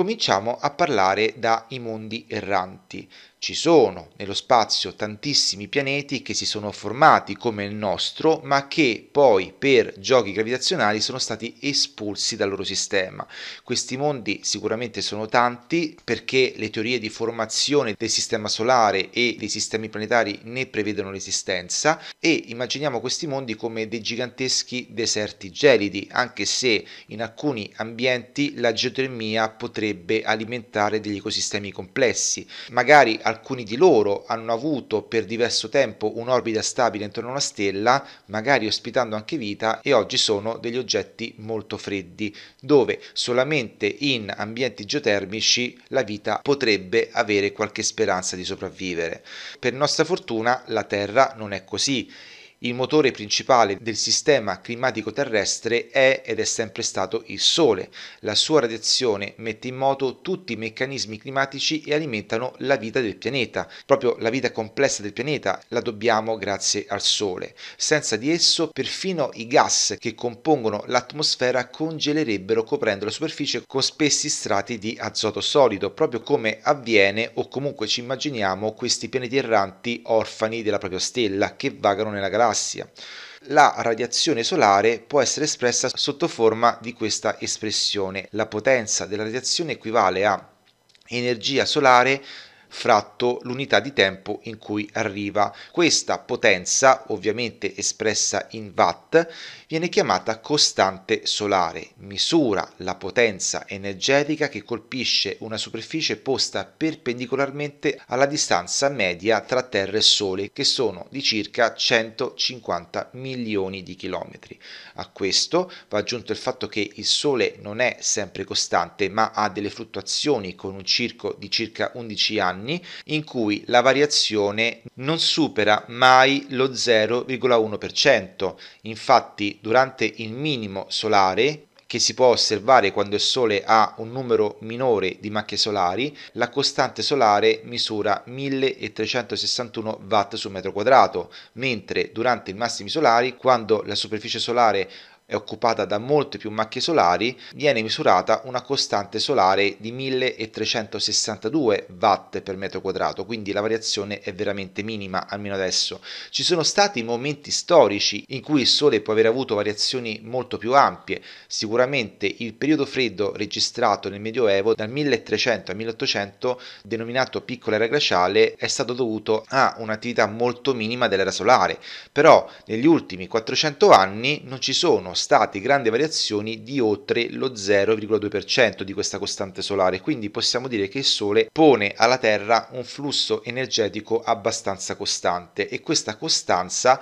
cominciamo a parlare da I mondi erranti, ci sono nello spazio tantissimi pianeti che si sono formati come il nostro, ma che poi per giochi gravitazionali sono stati espulsi dal loro sistema. Questi mondi sicuramente sono tanti perché le teorie di formazione del sistema solare e dei sistemi planetari ne prevedono l'esistenza e immaginiamo questi mondi come dei giganteschi deserti gelidi, anche se in alcuni ambienti la geotermia potrebbe alimentare degli ecosistemi complessi. Magari alcuni di loro hanno avuto per diverso tempo un'orbita stabile intorno a una stella, magari ospitando anche vita, e oggi sono degli oggetti molto freddi, dove solamente in ambienti geotermici la vita potrebbe avere qualche speranza di sopravvivere. Per nostra fortuna la Terra non è così il motore principale del sistema climatico terrestre è ed è sempre stato il Sole. La sua radiazione mette in moto tutti i meccanismi climatici e alimentano la vita del pianeta. Proprio la vita complessa del pianeta la dobbiamo grazie al Sole. Senza di esso, perfino i gas che compongono l'atmosfera congelerebbero coprendo la superficie con spessi strati di azoto solido, proprio come avviene o comunque ci immaginiamo questi pianeti erranti orfani della propria stella che vagano nella galassia galassia. La radiazione solare può essere espressa sotto forma di questa espressione. La potenza della radiazione equivale a energia solare fratto l'unità di tempo in cui arriva. Questa potenza, ovviamente espressa in watt, viene chiamata costante solare, misura la potenza energetica che colpisce una superficie posta perpendicolarmente alla distanza media tra Terra e Sole, che sono di circa 150 milioni di chilometri. A questo va aggiunto il fatto che il Sole non è sempre costante, ma ha delle fluttuazioni con un circo di circa 11 anni in cui la variazione non supera mai lo 0,1%. Infatti durante il minimo solare che si può osservare quando il Sole ha un numero minore di macchie solari, la costante solare misura 1361 watt su metro quadrato, mentre durante i massimi solari, quando la superficie solare è occupata da molte più macchie solari, viene misurata una costante solare di 1362 watt per metro quadrato, quindi la variazione è veramente minima, almeno adesso. Ci sono stati momenti storici in cui il Sole può aver avuto variazioni molto più ampie, sicuramente il periodo freddo registrato nel Medioevo dal 1300 al 1800, denominato piccola era glaciale, è stato dovuto a un'attività molto minima dell'era solare, però negli ultimi 400 anni non ci sono state grandi variazioni di oltre lo 0,2% di questa costante solare, quindi possiamo dire che il Sole pone alla Terra un flusso energetico abbastanza costante e questa costanza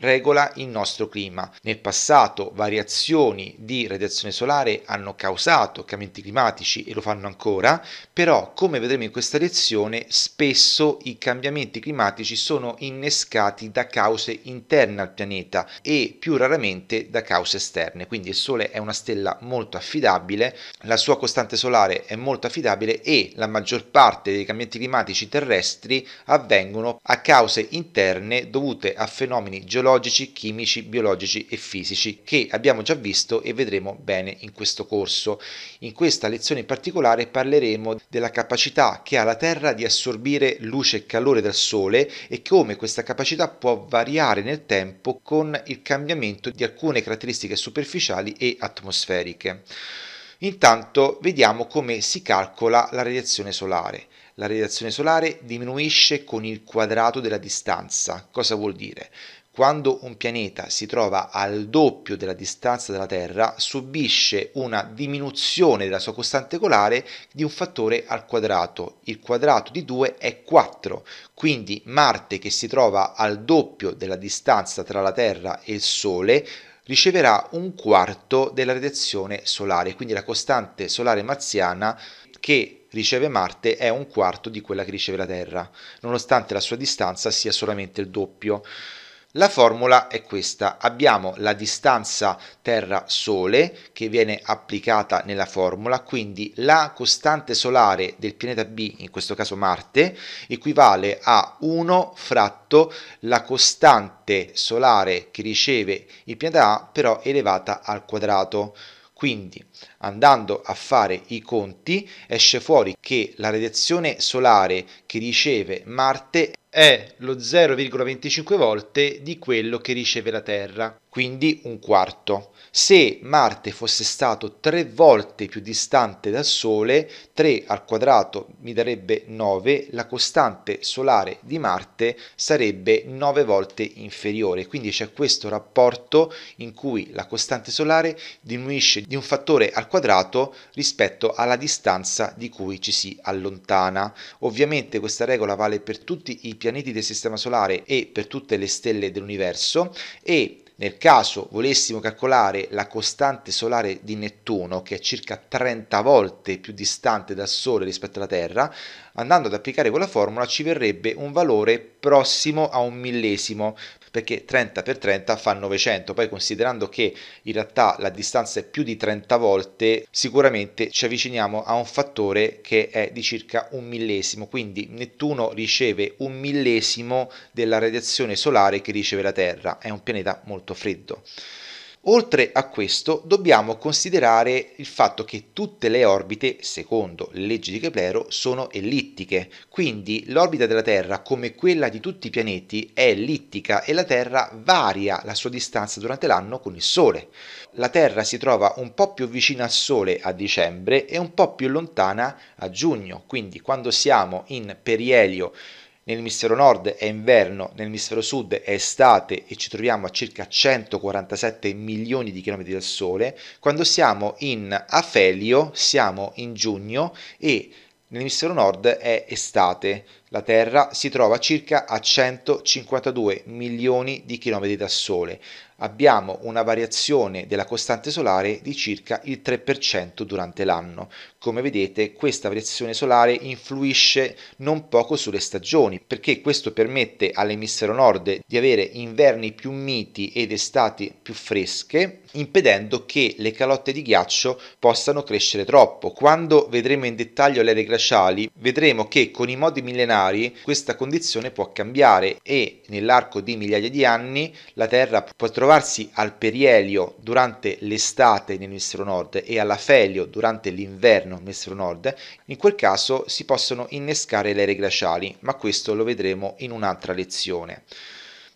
regola il nostro clima. Nel passato variazioni di radiazione solare hanno causato cambiamenti climatici e lo fanno ancora, però come vedremo in questa lezione spesso i cambiamenti climatici sono innescati da cause interne al pianeta e più raramente da cause esterne, quindi il Sole è una stella molto affidabile, la sua costante solare è molto affidabile e la maggior parte dei cambiamenti climatici terrestri avvengono a cause interne dovute a fenomeni geologici geologici, chimici, biologici e fisici che abbiamo già visto e vedremo bene in questo corso. In questa lezione in particolare parleremo della capacità che ha la Terra di assorbire luce e calore dal Sole e come questa capacità può variare nel tempo con il cambiamento di alcune caratteristiche superficiali e atmosferiche. Intanto vediamo come si calcola la radiazione solare. La radiazione solare diminuisce con il quadrato della distanza. Cosa vuol dire? quando un pianeta si trova al doppio della distanza dalla Terra, subisce una diminuzione della sua costante colare di un fattore al quadrato. Il quadrato di 2 è 4, quindi Marte che si trova al doppio della distanza tra la Terra e il Sole riceverà un quarto della radiazione solare, quindi la costante solare marziana che riceve Marte è un quarto di quella che riceve la Terra, nonostante la sua distanza sia solamente il doppio. La formula è questa, abbiamo la distanza Terra-Sole che viene applicata nella formula, quindi la costante solare del pianeta B, in questo caso Marte, equivale a 1 fratto la costante solare che riceve il pianeta A, però elevata al quadrato. Quindi andando a fare i conti esce fuori che la radiazione solare che riceve Marte è lo 0,25 volte di quello che riceve la Terra, quindi un quarto. Se Marte fosse stato tre volte più distante dal Sole, 3 al quadrato mi darebbe 9, la costante solare di Marte sarebbe 9 volte inferiore, quindi c'è questo rapporto in cui la costante solare diminuisce di un fattore al quadrato rispetto alla distanza di cui ci si allontana. Ovviamente questa regola vale per tutti i pianeti del Sistema Solare e per tutte le stelle dell'universo e nel caso volessimo calcolare la costante solare di Nettuno, che è circa 30 volte più distante dal Sole rispetto alla Terra, andando ad applicare quella formula ci verrebbe un valore prossimo a un millesimo perché 30 per 30 fa 900 poi considerando che in realtà la distanza è più di 30 volte sicuramente ci avviciniamo a un fattore che è di circa un millesimo quindi Nettuno riceve un millesimo della radiazione solare che riceve la Terra è un pianeta molto freddo Oltre a questo dobbiamo considerare il fatto che tutte le orbite, secondo le leggi di Keplero, sono ellittiche, quindi l'orbita della Terra, come quella di tutti i pianeti, è ellittica e la Terra varia la sua distanza durante l'anno con il Sole. La Terra si trova un po' più vicina al Sole a dicembre e un po' più lontana a giugno, quindi quando siamo in perielio nell'emisfero nord è inverno, nell'emisfero sud è estate e ci troviamo a circa 147 milioni di chilometri dal Sole, quando siamo in afelio siamo in giugno e nell'emisfero nord è estate, la Terra si trova circa a 152 milioni di chilometri dal Sole abbiamo una variazione della costante solare di circa il 3% durante l'anno. Come vedete questa variazione solare influisce non poco sulle stagioni perché questo permette all'emisfero nord di avere inverni più miti ed estati più fresche impedendo che le calotte di ghiaccio possano crescere troppo. Quando vedremo in dettaglio le aree glaciali vedremo che con i modi millenari questa condizione può cambiare e nell'arco di migliaia di anni la Terra può trovare trovarsi al perielio durante l'estate nell'emisfero nord e all'afelio durante l'inverno nell'emisfero nord, in quel caso si possono innescare le ere glaciali, ma questo lo vedremo in un'altra lezione.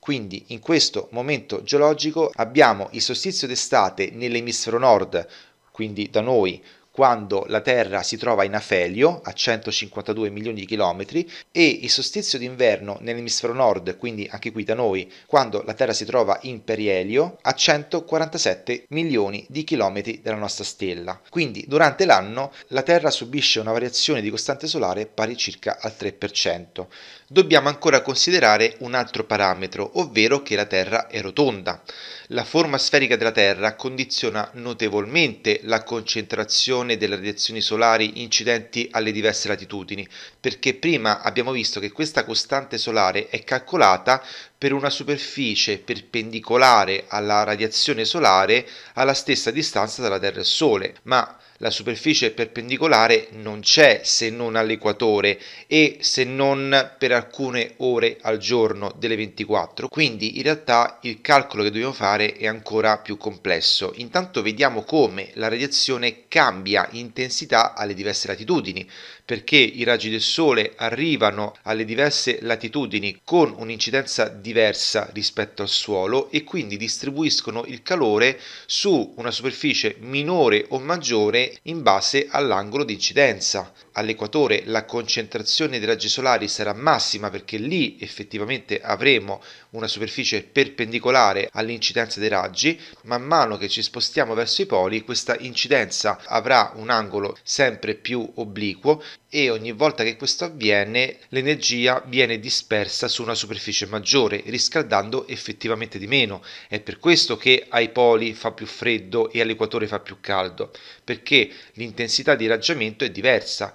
Quindi in questo momento geologico abbiamo il solstizio d'estate nell'emisfero nord, quindi da noi, quando la Terra si trova in afelio a 152 milioni di chilometri e il sostizio d'inverno nell'emisfero nord, quindi anche qui da noi, quando la Terra si trova in perielio a 147 milioni di chilometri dalla nostra stella. Quindi durante l'anno la Terra subisce una variazione di costante solare pari circa al 3%. Dobbiamo ancora considerare un altro parametro, ovvero che la Terra è rotonda. La forma sferica della Terra condiziona notevolmente la concentrazione radiazione e delle radiazioni solari incidenti alle diverse latitudini, perché prima abbiamo visto che questa costante solare è calcolata per una superficie perpendicolare alla radiazione solare alla stessa distanza dalla Terra al Sole, ma la superficie perpendicolare non c'è se non all'equatore e se non per alcune ore al giorno delle 24. Quindi in realtà il calcolo che dobbiamo fare è ancora più complesso. Intanto vediamo come la radiazione cambia intensità alle diverse latitudini perché i raggi del sole arrivano alle diverse latitudini con un'incidenza diversa rispetto al suolo e quindi distribuiscono il calore su una superficie minore o maggiore in base all'angolo di incidenza all'equatore la concentrazione dei raggi solari sarà massima perché lì effettivamente avremo una superficie perpendicolare all'incidenza dei raggi, man mano che ci spostiamo verso i poli questa incidenza avrà un angolo sempre più obliquo e ogni volta che questo avviene l'energia viene dispersa su una superficie maggiore riscaldando effettivamente di meno. È per questo che ai poli fa più freddo e all'equatore fa più caldo, perché l'intensità di raggiamento è diversa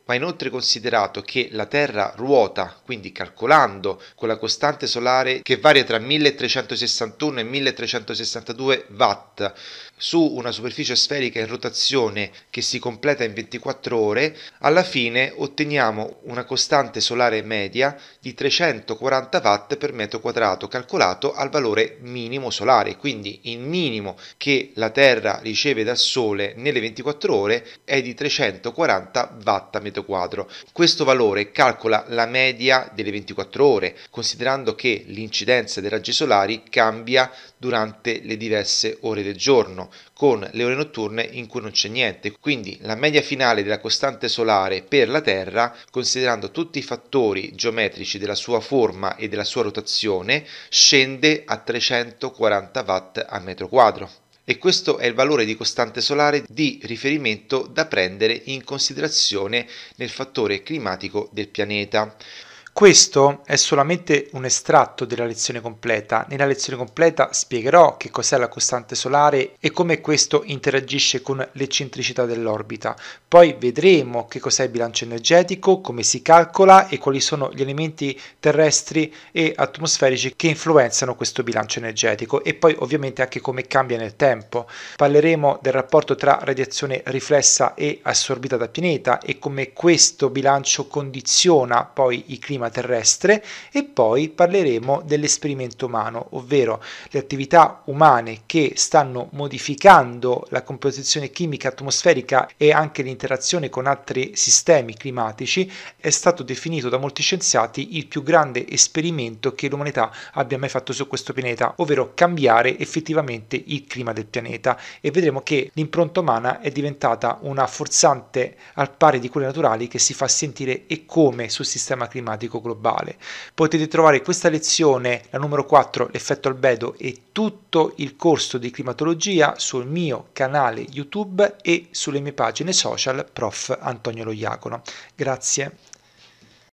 ma inoltre considerato che la Terra ruota, quindi calcolando con la costante solare che varia tra 1361 e 1362 watt su una superficie sferica in rotazione che si completa in 24 ore, alla fine otteniamo una costante solare media di 340 watt per metro quadrato calcolato al valore minimo solare, quindi il minimo che la Terra riceve dal Sole nelle 24 ore è di 340 watt a metro quadrato metro quadro. Questo valore calcola la media delle 24 ore, considerando che l'incidenza dei raggi solari cambia durante le diverse ore del giorno, con le ore notturne in cui non c'è niente. Quindi la media finale della costante solare per la Terra, considerando tutti i fattori geometrici della sua forma e della sua rotazione, scende a 340 watt al metro quadro e questo è il valore di costante solare di riferimento da prendere in considerazione nel fattore climatico del pianeta. Questo è solamente un estratto della lezione completa. Nella lezione completa spiegherò che cos'è la costante solare e come questo interagisce con l'eccentricità dell'orbita. Poi vedremo che cos'è il bilancio energetico, come si calcola e quali sono gli elementi terrestri e atmosferici che influenzano questo bilancio energetico e poi ovviamente anche come cambia nel tempo. Parleremo del rapporto tra radiazione riflessa e assorbita da pianeta e come questo bilancio condiziona poi i clima clima terrestre e poi parleremo dell'esperimento umano, ovvero le attività umane che stanno modificando la composizione chimica atmosferica e anche l'interazione con altri sistemi climatici, è stato definito da molti scienziati il più grande esperimento che l'umanità abbia mai fatto su questo pianeta, ovvero cambiare effettivamente il clima del pianeta e vedremo che l'impronta umana è diventata una forzante al pari di quelle naturali che si fa sentire e come sul sistema climatico pubblico globale. Potete trovare questa lezione, la numero 4, l'effetto albedo e tutto il corso di climatologia sul mio canale YouTube e sulle mie pagine social Prof. Antonio Loiacono. Grazie.